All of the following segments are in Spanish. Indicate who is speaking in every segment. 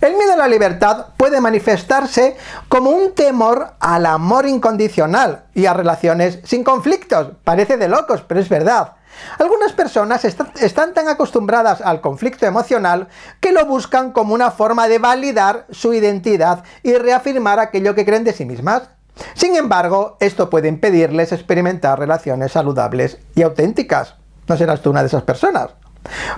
Speaker 1: El miedo a la libertad puede manifestarse como un temor al amor incondicional y a relaciones sin conflictos. Parece de locos, pero es verdad. Algunas personas están, tan acostumbradas al conflicto emocional que lo buscan como una forma de validar su identidad y reafirmar aquello que creen de sí mismas. Sin embargo, esto puede impedirles experimentar relaciones saludables y auténticas. ¿No serás tú una de esas personas?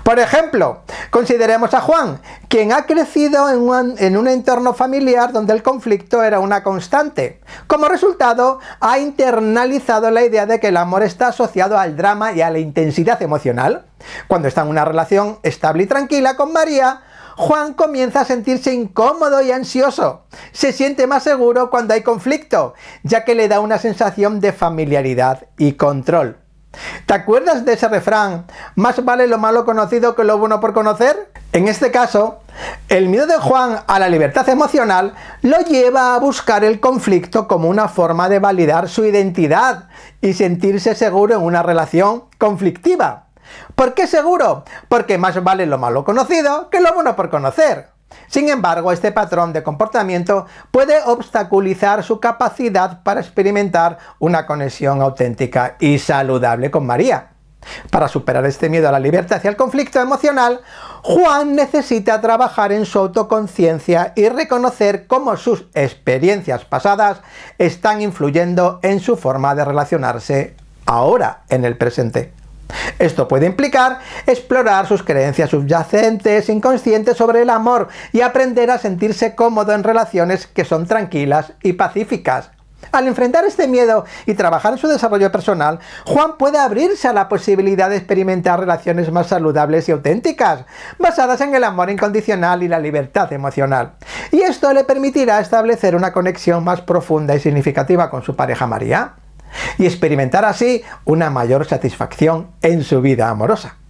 Speaker 1: Por ejemplo, consideremos a Juan, quien ha crecido en un, entorno familiar donde el conflicto era una constante. Como resultado, ha internalizado la idea de que el amor está asociado al drama y a la intensidad emocional. Cuando está en una relación estable y tranquila con María, Juan comienza a sentirse incómodo y ansioso. Se siente más seguro cuando hay conflicto, ya que le da una sensación de familiaridad y control. ¿Te acuerdas de ese refrán? Más vale lo malo conocido que lo bueno por conocer. En este caso, el miedo de Juan a la libertad emocional lo lleva a buscar el conflicto como una forma de validar su identidad y sentirse seguro en una relación conflictiva. ¿Por qué seguro? Porque más vale lo malo conocido que lo bueno por conocer. Sin embargo, este patrón de comportamiento puede obstaculizar su capacidad para experimentar una conexión auténtica y saludable con María. Para superar este miedo a la libertad y al conflicto emocional, Juan necesita trabajar en su autoconciencia y reconocer cómo sus experiencias pasadas están influyendo en su forma de relacionarse ahora en el presente. Esto puede implicar explorar sus creencias subyacentes, inconscientes sobre el amor y aprender a sentirse cómodo en relaciones que son tranquilas y pacíficas, al enfrentar este miedo y trabajar en su desarrollo personal, Juan puede abrirse a la posibilidad de experimentar relaciones más saludables y auténticas, basadas en el amor incondicional y la libertad emocional. Y esto le permitirá establecer una conexión más profunda y significativa con su pareja María, y experimentar así una mayor satisfacción en su vida amorosa.